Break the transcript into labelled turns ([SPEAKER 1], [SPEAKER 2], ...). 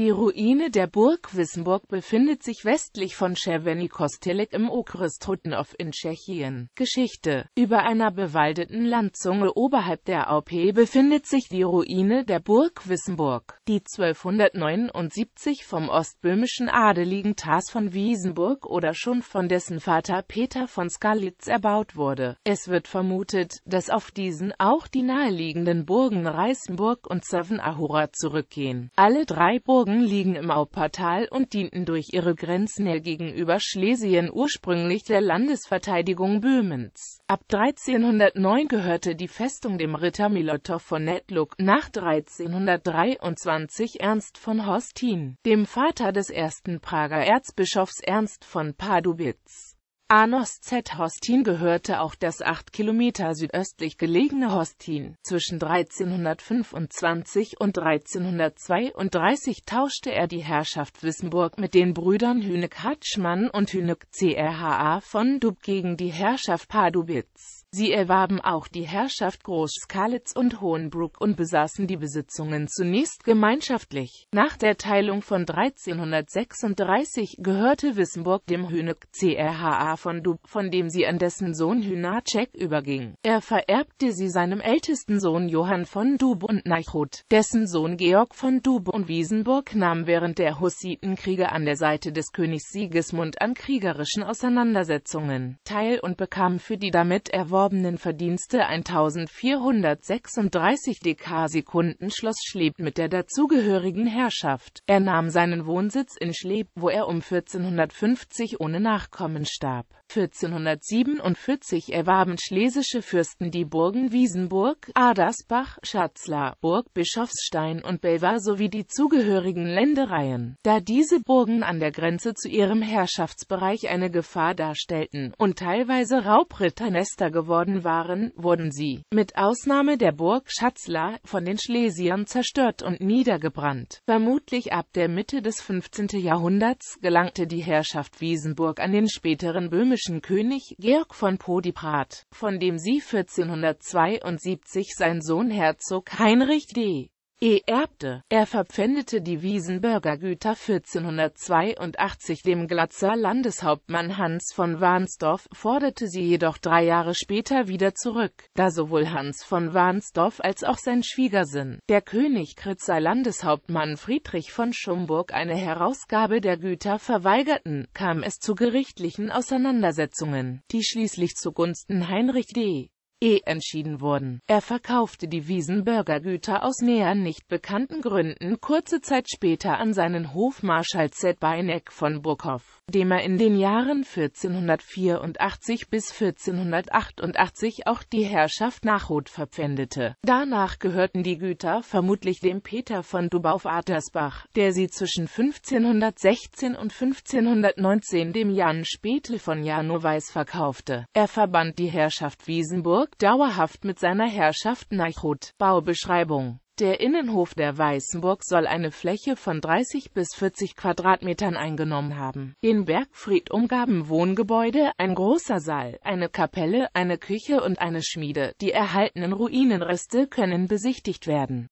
[SPEAKER 1] Die Ruine der Burg Wissenburg befindet sich westlich von Červený Kostelec im Okres Trutnov in Tschechien. Geschichte Über einer bewaldeten Landzunge oberhalb der Aupe befindet sich die Ruine der Burg Wissenburg, die 1279 vom ostböhmischen Adeligen Tars von Wiesenburg oder schon von dessen Vater Peter von Skalitz erbaut wurde. Es wird vermutet, dass auf diesen auch die naheliegenden Burgen Reißenburg und Ahura zurückgehen. Alle drei Burgen Burgen liegen im Aupartal und dienten durch ihre Grenznähe gegenüber Schlesien ursprünglich der Landesverteidigung Böhmens. Ab 1309 gehörte die Festung dem Ritter Milotow von Netluk, nach 1323 Ernst von Horstin, dem Vater des ersten Prager Erzbischofs Ernst von Padubitz. Anos Z. Hostin gehörte auch das acht Kilometer südöstlich gelegene Hostin. Zwischen 1325 und 1332 tauschte er die Herrschaft Wissenburg mit den Brüdern Hünek Hatschmann und Hünek Crha von Dub gegen die Herrschaft Pardubitz. Sie erwarben auch die Herrschaft Großskalitz und Hohenbruck und besaßen die Besitzungen zunächst gemeinschaftlich. Nach der Teilung von 1336 gehörte Wissenburg dem Hünek Crha von Dub, von dem sie an dessen Sohn Hünacek überging. Er vererbte sie seinem ältesten Sohn Johann von Dub und Neichut. Dessen Sohn Georg von Dub und Wiesenburg nahm während der Hussitenkriege an der Seite des Königs Sigismund an kriegerischen Auseinandersetzungen teil und bekam für die damit erworbenen erworbenen Verdienste 1436 Dekarsekunden schloss Schleb mit der dazugehörigen Herrschaft. Er nahm seinen Wohnsitz in Schleb, wo er um 1450 ohne Nachkommen starb 1447 erwarben schlesische Fürsten die Burgen Wiesenburg, Adersbach, Schatzler, Burg Bischofsstein und Belva sowie die zugehörigen Ländereien, da diese Burgen an der Grenze zu ihrem Herrschaftsbereich eine Gefahr darstellten und teilweise Raubritternester geworden waren, wurden sie, mit Ausnahme der Burg Schatzler, von den Schlesiern zerstört und niedergebrannt. Vermutlich ab der Mitte des 15. Jahrhunderts gelangte die Herrschaft Wiesenburg an den späteren böhmischen preußischen König Georg von Podiprat, von dem sie 1472 sein Sohn Herzog Heinrich d E. erbte. Er verpfändete die Wiesenbürgergüter 1482 dem Glatzer Landeshauptmann Hans von Warnsdorf, forderte sie jedoch drei Jahre später wieder zurück, da sowohl Hans von Warnsdorf als auch sein Schwiegersinn, der König Kritzer Landeshauptmann Friedrich von Schumburg eine Herausgabe der Güter verweigerten, kam es zu gerichtlichen Auseinandersetzungen, die schließlich zugunsten Heinrich D. E entschieden wurden. Er verkaufte die Wiesenberger Güter aus näher nicht bekannten Gründen kurze Zeit später an seinen Hofmarschall Z. Beineck von Burkhoff dem er in den Jahren 1484 bis 1488 auch die Herrschaft Nachod verpfändete. Danach gehörten die Güter vermutlich dem Peter von Dubauf auf Adersbach, der sie zwischen 1516 und 1519 dem Jan Spätel von Janoweiß verkaufte. Er verband die Herrschaft Wiesenburg dauerhaft mit seiner Herrschaft Nachod. Baubeschreibung der Innenhof der Weißenburg soll eine Fläche von 30 bis 40 Quadratmetern eingenommen haben. Den Bergfried umgaben Wohngebäude, ein großer Saal, eine Kapelle, eine Küche und eine Schmiede. Die erhaltenen Ruinenreste können besichtigt werden.